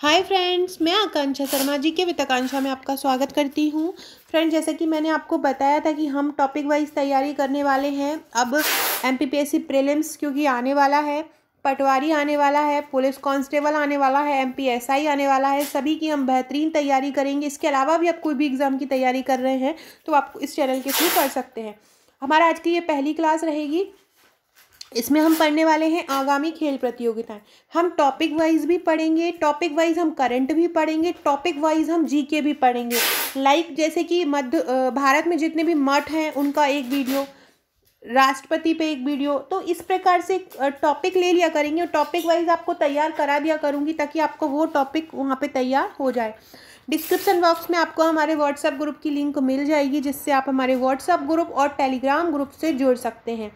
hi friends मैं आकांक्षा शर्मा जी के आकांक्षा में आपका स्वागत करती हूँ फ्रेंड जैसे कि मैंने आपको बताया था कि हम टॉपिक वाइज तैयारी करने वाले हैं अब एम पी प्रीलिम्स क्योंकि आने वाला है पटवारी आने वाला है पुलिस कांस्टेबल आने वाला है एम पी आने वाला है सभी की हम बेहतरीन तैयारी करेंगे इसके अलावा भी आप कोई भी एग्ज़ाम की तैयारी कर रहे हैं तो आप इस चैनल के थ्रू कर सकते हैं हमारा आज की ये पहली क्लास रहेगी इसमें हम पढ़ने वाले हैं आगामी खेल प्रतियोगिताएं हम टॉपिक वाइज भी पढ़ेंगे टॉपिक वाइज हम करंट भी पढ़ेंगे टॉपिक वाइज हम जीके भी पढ़ेंगे लाइक like जैसे कि मध्य भारत में जितने भी मठ हैं उनका एक वीडियो राष्ट्रपति पे एक वीडियो तो इस प्रकार से टॉपिक ले लिया करेंगे और टॉपिक वाइज आपको तैयार करा दिया करूँगी ताकि आपको वो टॉपिक वहाँ पर तैयार हो जाए डिस्क्रिप्शन बॉक्स में आपको हमारे व्हाट्सएप ग्रुप की लिंक मिल जाएगी जिससे आप हमारे व्हाट्सएप ग्रुप और टेलीग्राम ग्रुप से जुड़ सकते हैं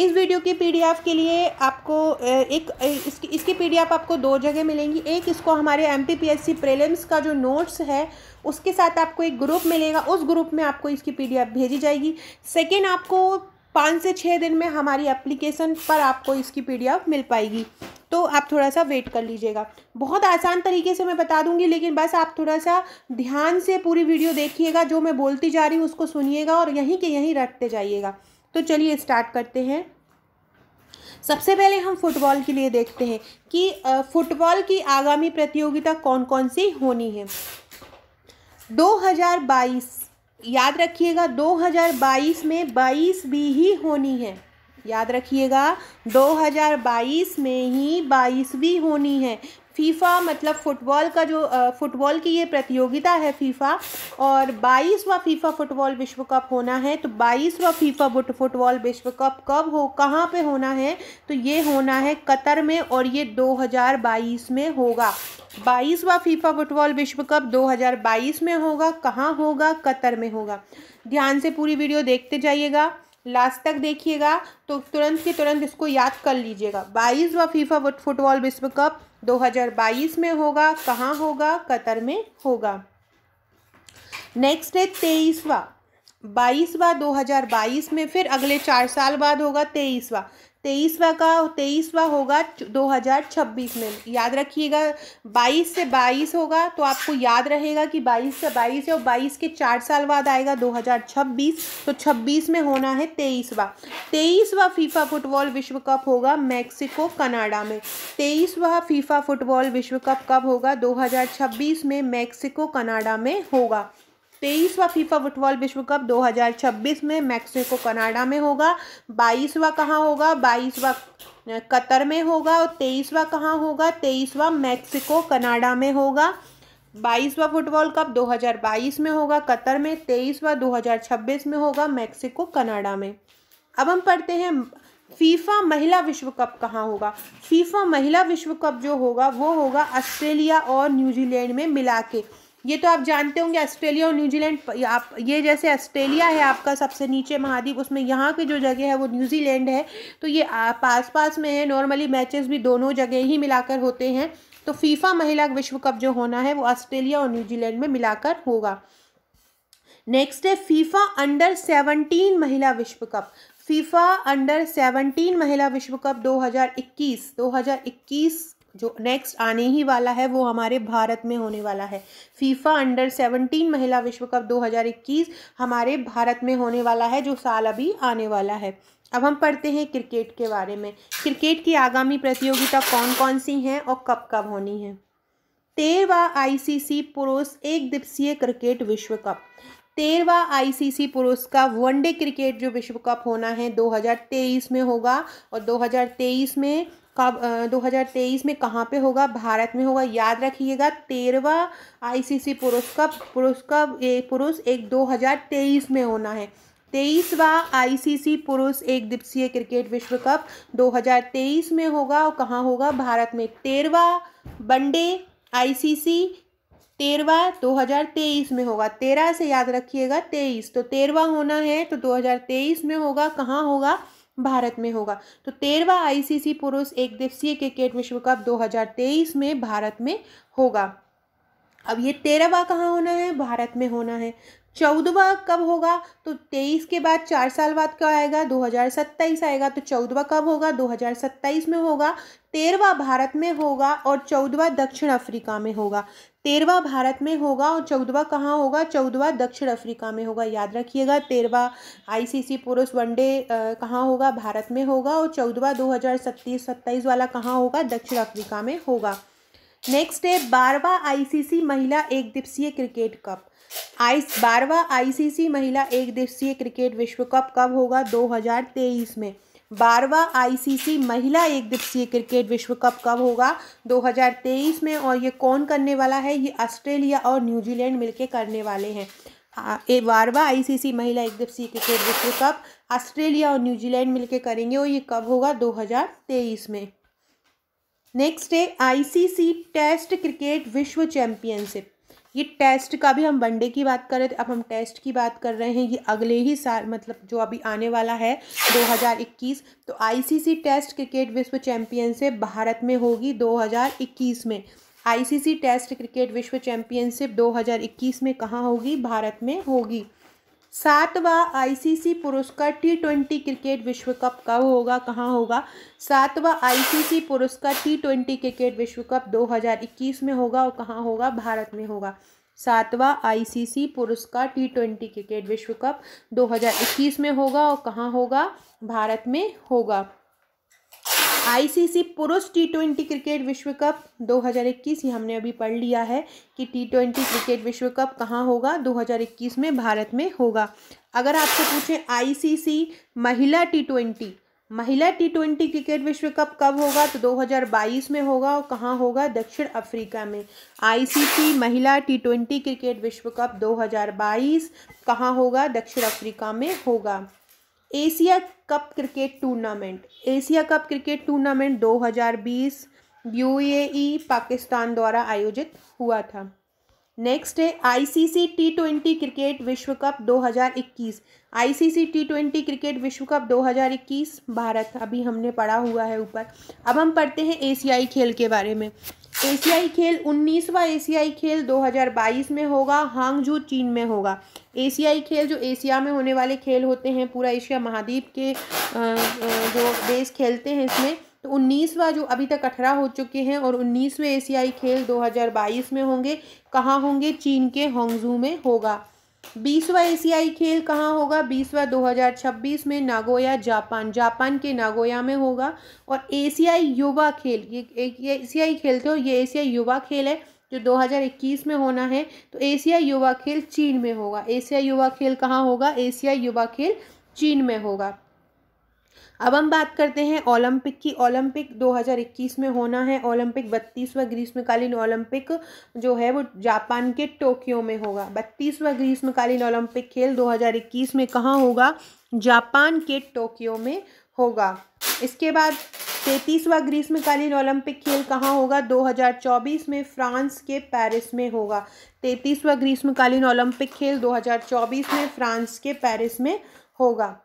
इस वीडियो की पीडीएफ के लिए आपको एक इसकी इसकी पीडीएफ आपको दो जगह मिलेंगी एक इसको हमारे एम एमपीपीएससी प्रीलिम्स का जो नोट्स है उसके साथ आपको एक ग्रुप मिलेगा उस ग्रुप में आपको इसकी पीडीएफ भेजी जाएगी सेकेंड आपको पाँच से छः दिन में हमारी एप्लीकेशन पर आपको इसकी पी मिल पाएगी तो आप थोड़ा सा वेट कर लीजिएगा बहुत आसान तरीके से मैं बता दूंगी लेकिन बस आप थोड़ा सा ध्यान से पूरी वीडियो देखिएगा जो मैं बोलती जा रही हूँ उसको सुनिएगा और यहीं के यहीं रखते जाइएगा तो चलिए स्टार्ट करते हैं सबसे पहले हम फुटबॉल के लिए देखते हैं कि फुटबॉल की आगामी प्रतियोगिता कौन कौन सी होनी है 2022 याद रखिएगा 2022 में 22 भी ही होनी है याद रखिएगा 2022 में ही 22 भी होनी है फीफा मतलब फ़ुटबॉल का जो फ़ुटबॉल की ये प्रतियोगिता है फीफा और बाईसवा फीफा फुटबॉल विश्व कप होना है तो बाईसवा फीफा फुटबॉल विश्व कप कब हो कहाँ पे होना है तो ये होना है कतर में और ये 2022 में होगा बाईसवा फीफा फुटबॉल विश्व कप 2022 में होगा कहाँ होगा कतर में होगा ध्यान से पूरी वीडियो देखते जाइएगा लास्ट तक देखिएगा तो तुरंत के तुरंत इसको याद कर लीजिएगा बाईसवा फीफा फुटबॉल विश्व कप 2022 में होगा कहाँ होगा कतर में होगा नेक्स्ट है तेईसवा बाईसवा 2022 में फिर अगले चार साल बाद होगा तेईसवा तेईसवा का तेईसवा होगा दो हज़ार छब्बीस में याद रखिएगा बाईस से बाईस होगा तो आपको याद रहेगा कि बाईस से बाईस है और बाईस के चार साल बाद आएगा दो हज़ार छब्बीस तो छब्बीस में होना है तेईसवा तेईसवा फीफा फुटबॉल विश्व कप होगा मैक्सिको कनाडा में तेईसवा फीफा फुटबॉल विश्व कप कब होगा दो हज़ार छब्बीस में मैक्सिको कनाडा में होगा तेईसवा फीफा फुटबॉल विश्व कप 2026 में मैक्सिको कनाडा में होगा बाईसवा कहाँ होगा बाईसवा कतर में होगा और तेईसवा कहाँ होगा तेईसवा मैक्सिको कनाडा में होगा बाईसवा फुटबॉल कप 2022 में होगा कतर में तेईसवा 2026 में होगा मैक्सिको कनाडा में अब हम पढ़ते हैं फीफा महिला विश्व कप कहाँ होगा फीफा महिला विश्व कप जो होगा वो होगा ऑस्ट्रेलिया और न्यूजीलैंड में मिला के ये तो आप जानते होंगे ऑस्ट्रेलिया और न्यूजीलैंड आप ये जैसे ऑस्ट्रेलिया है आपका सबसे नीचे महाद्वीप उसमें यहाँ की जो जगह है वो न्यूजीलैंड है तो ये पास पास में है नॉर्मली मैचेस भी दोनों जगह ही मिलाकर होते हैं तो फीफा महिला विश्व कप जो होना है वो ऑस्ट्रेलिया और न्यूजीलैंड में मिलाकर होगा नेक्स्ट है फीफा अंडर सेवनटीन महिला विश्व कप फीफा अंडर सेवनटीन महिला विश्व कप 2021 2021 जो नेक्स्ट आने ही वाला है वो हमारे भारत में होने वाला है फीफा अंडर सेवनटीन महिला विश्व कप 2021 हमारे भारत में होने वाला है जो साल अभी आने वाला है अब हम पढ़ते हैं क्रिकेट के बारे में क्रिकेट की आगामी प्रतियोगिता कौन कौन सी हैं और कब कब होनी है तेरवा आईसीसी पुरुष एक दिवसीय क्रिकेट विश्व कप तेरवा आईसीसी पुरुष का वनडे क्रिकेट जो विश्व कप होना है 2023 में होगा और 2023 में कब 2023 में कहाँ पे होगा भारत में होगा याद रखिएगा तेरहवा आईसीसी पुरुष कप पुरुष कप एक पुरुष एक 2023 में होना है तेईसवा आईसीसी पुरुष एक दिवसीय क्रिकेट विश्व कप 2023 में होगा और कहाँ होगा भारत में तेरहवा वनडे आईसीसी तेरवा 2023 में होगा तेरह से याद रखिएगा तेईस तो तेरवा होना है तो 2023 में होगा कहाँ होगा भारत में होगा तो तेरहवा आईसीसी पुरुष एक दिवसीय क्रिकेट विश्व कप 2023 में भारत में होगा अब ये तेरहवा कहाँ होना है भारत में होना है चौदवा कब होगा तो तेईस के बाद चार साल बाद क्या आएगा दो हज़ार सत्ताईस आएगा तो चौदवा कब होगा दो हज़ार सत्ताईस में होगा तेरवा भारत में होगा और चौदवा दक्षिण अफ्रीका में होगा तेरवा भारत में होगा और चौदवा कहाँ होगा चौदवा दक्षिण अफ्रीका में होगा याद रखिएगा तेरवा आईसीसी पुरुष वनडे कहाँ होगा भारत में होगा और चौदवा दो हज़ार सत्तीस सत्ताईस वाला कहाँ होगा दक्षिण अफ्रीका में होगा नेक्स्ट है बारवा आईसीसी महिला एक दिवसीय क्रिकेट कप आई बारवा आईसीसी महिला एक दिवसीय क्रिकेट विश्व कप कब होगा 2023 में बारवा आईसीसी महिला एक दिवसीय क्रिकेट विश्व कप कब होगा 2023 में और ये कौन करने वाला है ये ऑस्ट्रेलिया और न्यूजीलैंड मिलकर करने वाले हैं ए बारवा आईसीसी महिला एक दिवसीय क्रिकेट विश्व कप ऑस्ट्रेलिया और न्यूजीलैंड मिलकर करेंगे और ये कब होगा 2023 में नेक्स्ट है आईसीसी टेस्ट क्रिकेट विश्व चैंपियनशिप ये टेस्ट का भी हम वनडे की बात कर रहे थे तो अब हम टेस्ट की बात कर रहे हैं ये अगले ही साल मतलब जो अभी आने वाला है 2021 तो आईसीसी टेस्ट क्रिकेट विश्व चैंपियनशिप भारत में होगी 2021 में आईसीसी टेस्ट क्रिकेट विश्व चैंपियनशिप 2021 में कहाँ होगी भारत में होगी सातवां आईसीसी पुरस्कार टी ट्वेंटी क्रिकेट विश्व कप कब होगा कहाँ होगा सातवां आईसीसी पुरस्कार टी ट्वेंटी क्रिकेट विश्व कप 2021 में होगा और कहाँ होगा भारत में होगा सातवां आईसीसी पुरस्कार टी ट्वेंटी क्रिकेट विश्व कप 2021 में होगा और कहाँ होगा भारत में होगा आईसीसी पुरुष टी ट्वेंटी क्रिकेट विश्व कप 2021 ये हमने अभी पढ़ लिया है कि टी ट्वेंटी क्रिकेट विश्व कप कहाँ होगा 2021 में भारत में होगा अगर आपसे पूछें आईसीसी महिला टी ट्वेंटी महिला टी ट्वेंटी क्रिकेट विश्व कप कब होगा तो 2022 में होगा और कहाँ होगा दक्षिण अफ्रीका में आईसीसी महिला टी ट्वेंटी क्रिकेट विश्व कप 2022 कहाँ होगा दक्षिण अफ्रीका में होगा Asia cup cricket tournament Asia cup cricket tournament 2020 UAE Pakistan द्वारा आयोजित हुआ था नेक्स्ट है आईसीसी टी ट्वेंटी क्रिकेट विश्व cup 2021 ICC T twenty cricket विश्व कप 2021 भारत अभी हमने पढ़ा हुआ है ऊपर अब हम पढ़ते हैं एशियाई खेल के बारे में एशियाई खेल उन्नीसवा एशियाई खेल 2022 में होगा हांगजू चीन में होगा एशियाई खेल जो एशिया में होने वाले खेल होते हैं पूरा एशिया महाद्वीप के जो देश खेलते हैं इसमें तो उन्नीसवा जो अभी तक अठारह हो चुके हैं और उन्नीसवें एशियाई खेल 2022 में होंगे कहाँ होंगे चीन के होंगजू में होगा बीसवा एशियाई खेल कहाँ होगा बीसवा 2026 में नागोया जापान जापान के नागोया में होगा और एशियाई युवा खेल ये एक ये एशियाई खेल थे और ये एशियाई युवा खेल है जो 2021 में होना है तो एशियाई युवा खेल चीन में होगा एशियाई युवा खेल कहाँ होगा एशियाई युवा खेल चीन में होगा अब हम बात करते हैं ओलंपिक की ओलंपिक 2021 में होना है ओलंपिक बत्तीसवा ग्रीष्मकालीन ओलंपिक जो है वो जापान के टोक्यो में होगा बत्तीसवा ग्रीष्मकालीन ओलंपिक खेल 2021 में कहाँ होगा जापान के टोक्यो में होगा इसके बाद तैतीसवा ग्रीष्मकालीन ओलंपिक खेल कहाँ होगा 2024 में फ्रांस के पेरिस में होगा तैतीसवा ग्रीष्मकालीन ओलंपिक खेल 2024 में फ्रांस के पेरिस में होगा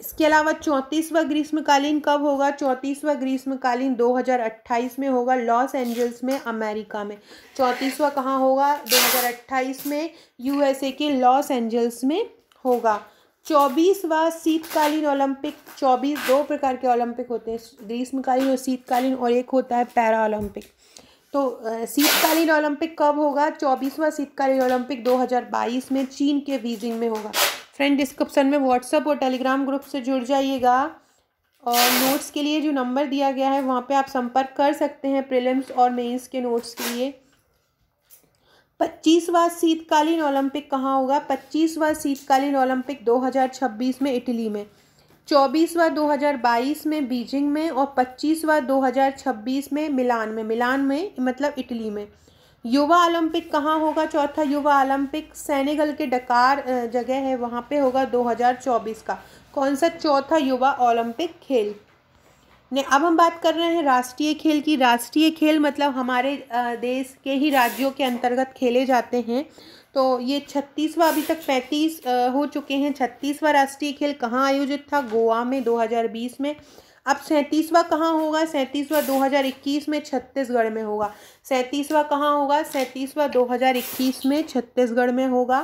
इसके अलावा चौंतीसवा ग्रीष्मकालीन कब होगा चौंतीसवा ग्रीष्मकालीन 2028 में होगा लॉस एंजल्स में अमेरिका में चौंतीसवा कहाँ होगा 2028 में यूएसए के लॉस एंजल्स में होगा चौबीसवा शीतकालीन ओलंपिक चौबीस दो प्रकार के ओलंपिक होते हैं ग्रीष्मकालीन और शीतकालीन और एक होता है पैरा ओलंपिक तो शीतकालीन ओलंपिक कब होगा चौबीसवा शीतकालीन ओलंपिक 2022 में चीन के बीजिंग में होगा फ्रेंड डिस्क्रिप्शन में व्हाट्सअप और टेलीग्राम ग्रुप से जुड़ जाइएगा और नोट्स के लिए जो नंबर दिया गया है वहाँ पे आप संपर्क कर सकते हैं प्रीलिम्स और मेंस के नोट्स के लिए पच्चीसवा शीतकालीन ओलंपिक कहाँ होगा पच्चीसवा शीतकालीन ओलंपिक 2026 में इटली में चौबीसवा 2022 में बीजिंग में और पच्चीसवा 2026 में मिलान में मिलान में मतलब इटली में युवा ओलंपिक कहाँ होगा चौथा युवा ओलंपिक सैनेगल के डकार जगह है वहाँ पे होगा 2024 का कौन सा चौथा युवा ओलंपिक खेल ने अब हम बात कर रहे हैं राष्ट्रीय खेल की राष्ट्रीय खेल मतलब हमारे देश के ही राज्यों के अंतर्गत खेले जाते हैं तो ये छत्तीसवा अभी तक पैंतीस हो चुके हैं छत्तीसवा राष्ट्रीय खेल कहाँ आयोजित था गोवा में 2020 में अब सैंतीसवा कहाँ होगा सैंतीसवा 2021 में छत्तीसगढ़ में होगा सैंतीसवा कहाँ होगा सैंतीसवा 2021 में छत्तीसगढ़ में होगा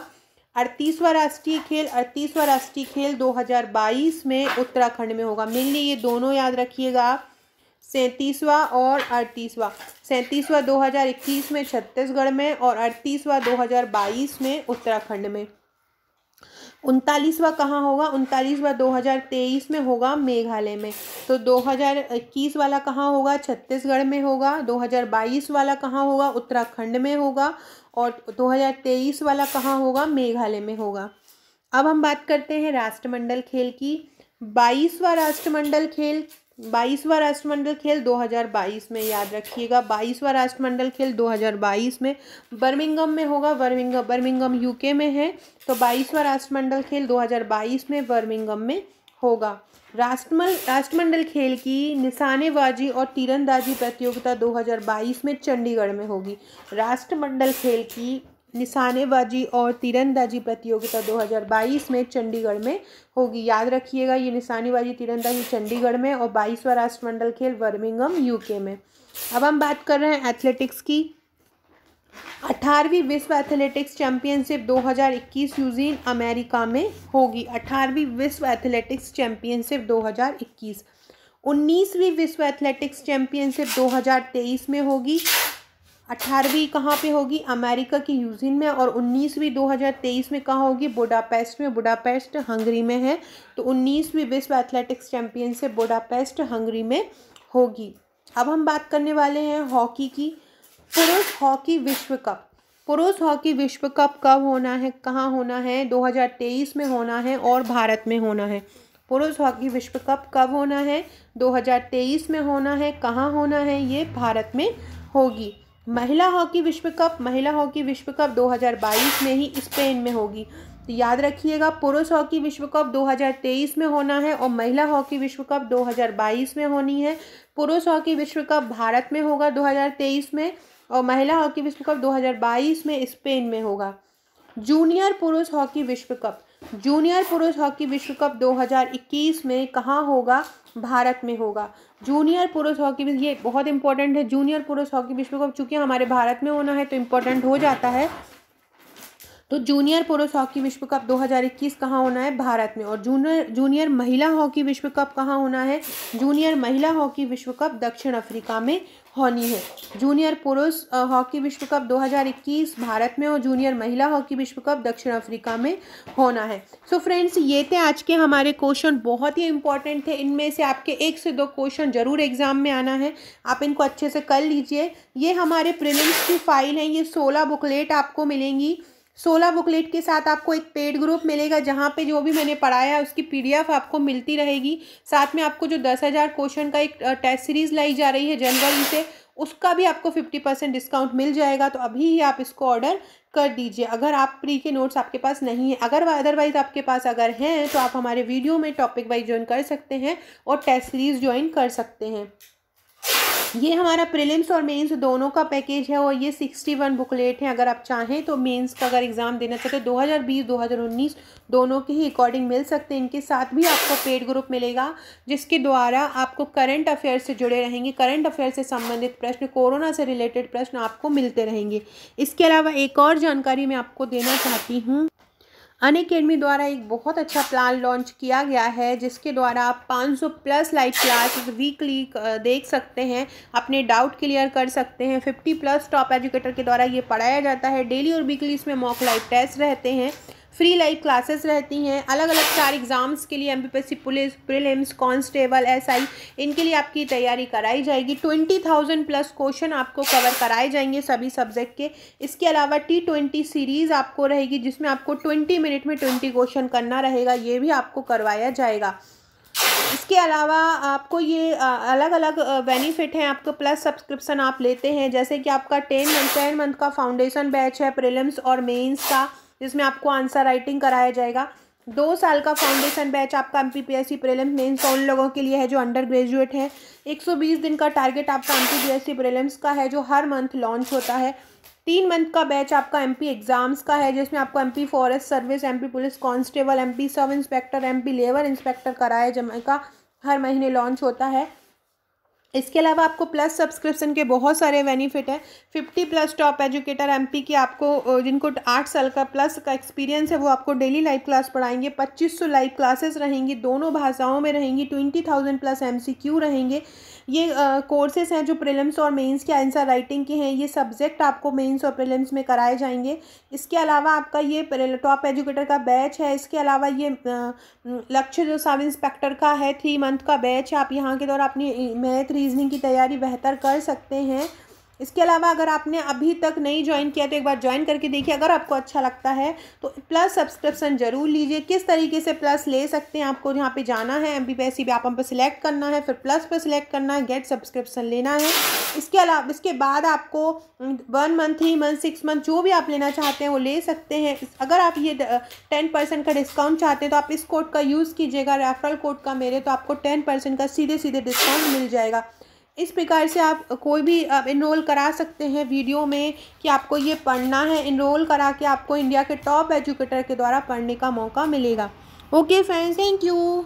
अड़तीसवा राष्ट्रीय खेल अड़तीसवा राष्ट्रीय खेल 2022 में उत्तराखंड में होगा मेनली ये दोनों याद रखिएगा आप सैंतीसवा और अड़तीसवा सैंतीसवा 2021 में छत्तीसगढ़ में और अड़तीसवा 2022 में उत्तराखंड में उनतालीसवा कहाँ होगा उनतालीसवा 2023 में होगा मेघालय में तो 2021 वाला कहाँ होगा छत्तीसगढ़ में होगा 2022 वाला कहाँ होगा उत्तराखंड में होगा और 2023 वाला कहाँ होगा मेघालय में होगा अब हम बात करते हैं राष्ट्रमंडल खेल की बाईसवा राष्ट्रमंडल खेल बाईसवा राष्ट्रमंडल खेल 2022 में याद रखिएगा बाईसवा राष्ट्रमंडल खेल 2022 में बर्मिंगम में होगा बर्मिंगम बर्मिंगम यूके में है तो बाईसवा राष्ट्रमंडल खेल 2022 में बर्मिंगम में होगा राष्ट्रमंडल राष्ट्रमंडल खेल की निशानेबाजी और तीरंदाजी प्रतियोगिता 2022 में चंडीगढ़ में होगी राष्ट्रमंडल खेल की निशानेबाजी और तीरंदाजी प्रतियोगिता 2022 में चंडीगढ़ में होगी याद रखिएगा ये निशानेबाजी तीरंदाजी चंडीगढ़ में और बाईसवा राष्ट्रमंडल खेल बर्मिंगम यूके में अब हम बात कर रहे हैं एथलेटिक्स की अठारहवीं विश्व एथलेटिक्स चैंपियनशिप 2021 यूजीन अमेरिका में होगी अठारहवीं विश्व एथलेटिक्स चैंपियनशिप 2021 उन्नीसवीं विश्व एथलेटिक्स चैंपियनशिप 2023 में होगी अठारहवीं कहाँ पे होगी अमेरिका की यूजिन में और उन्नीसवीं 2023 में कहाँ होगी बुडापेस्ट में बुडापेस्ट हंगरी में है तो उन्नीसवीं विश्व एथलेटिक्स चैम्पियनशिप बुडापेस्ट हंगरी में होगी अब हम बात करने वाले हैं हॉकी की पुरुष हॉकी विश्व कप पुरुष हॉकी विश्व कप कब होना है कहाँ होना है 2023 में होना है और भारत में होना है पुरुष हॉकी विश्व कप कब होना है 2023 में होना है कहाँ होना है ये भारत में होगी महिला हॉकी विश्व कप महिला हॉकी विश्व कप 2022 में ही स्पेन में होगी तो याद रखिएगा पुरुष हॉकी विश्व कप 2023 में होना है और महिला हॉकी विश्व कप 2022 में होनी है पुरुष हॉकी विश्व कप भारत में होगा 2023 में और महिला हॉकी विश्व कप 2022 में स्पेन में होगा जूनियर पुरुष हॉकी विश्व कप जूनियर पुरुष हॉकी विश्व कप 2021 में कहाँ होगा भारत में होगा जूनियर पुरुष हॉकी ये बहुत इंपॉर्टेंट है जूनियर पुरुष हॉकी विश्व कप चूँकि हमारे भारत में होना है तो इम्पोर्टेंट हो जाता है तो जूनियर पुरुष हॉकी विश्व कप 2021 कहाँ होना है भारत में और जूनियर जूनियर महिला हॉकी विश्व कप कहाँ होना है जूनियर महिला हॉकी विश्व कप दक्षिण अफ्रीका में होनी है जूनियर पुरुष हॉकी विश्व कप 2021 भारत में और जूनियर महिला हॉकी विश्व कप दक्षिण अफ्रीका में होना है सो so फ्रेंड्स ये थे आज के हमारे क्वेश्चन बहुत ही इंपॉर्टेंट थे इनमें से आपके एक से दो क्वेश्चन जरूर एग्जाम में आना है आप इनको अच्छे से कर लीजिए ये हमारे प्रिलिम्स की फाइल हैं ये सोलह बुकलेट आपको मिलेंगी सोलह बुकलेट के साथ आपको एक पेड ग्रुप मिलेगा जहाँ पे जो भी मैंने पढ़ाया है उसकी पीडीएफ आपको मिलती रहेगी साथ में आपको जो दस हज़ार क्वेश्चन का एक टेस्ट सीरीज़ लाई जा रही है जनवरी से उसका भी आपको फिफ्टी परसेंट डिस्काउंट मिल जाएगा तो अभी ही आप इसको ऑर्डर कर दीजिए अगर आप प्री के नोट्स आपके पास नहीं है अगर अदरवाइज़ आपके पास अगर हैं तो आप हमारे वीडियो में टॉपिक वाइज ज्वाइन कर सकते हैं और टेस्ट सीरीज़ ज्वाइन कर सकते हैं ये हमारा प्रीलिम्स और मेंस दोनों का पैकेज है और ये सिक्सटी वन बुकलेट है अगर आप चाहें तो मेंस का अगर एग्ज़ाम देना चाहते हैं 2020 2019 दोनों के ही अकॉर्डिंग मिल सकते हैं इनके साथ भी आपको पेड ग्रुप मिलेगा जिसके द्वारा आपको करंट अफेयर्स से जुड़े रहेंगे करंट अफेयर से संबंधित प्रश्न कोरोना से रिलेटेड प्रश्न आपको मिलते रहेंगे इसके अलावा एक और जानकारी मैं आपको देना चाहती हूँ अन अकेडमी द्वारा एक बहुत अच्छा प्लान लॉन्च किया गया है जिसके द्वारा आप 500 प्लस लाइव क्लास वीकली देख सकते हैं अपने डाउट क्लियर कर सकते हैं 50 प्लस टॉप एजुकेटर के द्वारा ये पढ़ाया जाता है डेली और वीकली इसमें मॉक लाइव टेस्ट रहते हैं फ्री लाइव क्लासेस रहती हैं अलग अलग चार एग्ज़ाम्स के लिए M police prelims constable SI इनके लिए आपकी तैयारी कराई जाएगी ट्वेंटी थाउजेंड प्लस क्वेश्चन आपको कवर कराए जाएंगे सभी सब्जेक्ट के इसके अलावा टी ट्वेंटी सीरीज़ आपको रहेगी जिसमें आपको ट्वेंटी मिनट में ट्वेंटी क्वेश्चन करना रहेगा ये भी आपको करवाया जाएगा इसके अलावा आपको ये अलग अलग बेनिफिट हैं आपको प्लस सब्सक्रिप्शन आप लेते हैं जैसे कि आपका टेन मंथ टेन मंथ का फाउंडेशन बैच है प्रिलिम्स और मेंस का जिसमें आपको आंसर राइटिंग कराया जाएगा दो साल का फाउंडेशन बैच आपका M P P S C prelims main का उन लोगों के लिए है जो अंडर ग्रेजुएट है 120 दिन का टारगेट आपका M P P S C prelims का है जो हर मंथ लॉन्च होता है तीन मंथ का बैच आपका एमपी एग्ज़ाम्स का है जिसमें आपको MP forest service MP police constable MP sub inspector MP labour inspector कराया जमा का हर महीने लॉन्च होता है इसके अलावा आपको प्लस सब्सक्रिप्शन के बहुत सारे बेनिफिट हैं fifty plus top educator MP की आपको जिनको आठ साल का प्लस का एक्सपीरियंस है वो आपको डेली लाइव क्लास पढ़ाएंगे पच्चीस सौ लाइव क्लासेस रहेंगी दोनों भाषाओं में रहेंगी ट्वेंटी थाउजेंड प्लस एमसीक्यू रहेंगे ये कोर्सेज हैं जो प्रिलिम्स और मेंस के आंसर राइटिंग के हैं ये सब्जेक्ट आपको मेंस और प्रिलिम्स में कराए जाएंगे इसके अलावा आपका ये टॉप एजुकेटर का बैच है इसके अलावा ये लक्ष्य जो सब इंस्पेक्टर का है थ्री मंथ का बैच है आप यहाँ के दौरान अपनी मैथ रीजनिंग की तैयारी बेहतर कर सकते हैं इसके अलावा अगर आपने अभी तक नहीं ज्वाइन किया तो एक बार ज्वाइन करके देखिए अगर आपको अच्छा लगता है तो प्लस सब्सक्रिप्शन ज़रूर लीजिए किस तरीके से प्लस ले सकते हैं आपको यहाँ पे जाना है M B P S C आप हम पे सिलेक्ट करना है फिर प्लस पर सिलेक्ट करना है गेट सब्सक्रिप्शन लेना है इसके अलावा इसके बाद आपको one month three month six month जो भी आप लेना चाहते हैं वो ले सकते हैं अगर आप ये टेन परसेंट का डिस्काउंट चाहते हैं तो आप इस कोड का यूज़ कीजिएगा रेफरल कोड का मेरे तो आपको टेन परसेंट का सीधे सीधे डिस्काउंट मिल जाएगा इस प्रकार से आप कोई भी आप इनरोल करा सकते हैं वीडियो में कि आपको ये पढ़ना है इनरोल करा के आपको इंडिया के टॉप एजुकेटर के द्वारा पढ़ने का मौका मिलेगा ओके फ्रेंड्स थैंक यू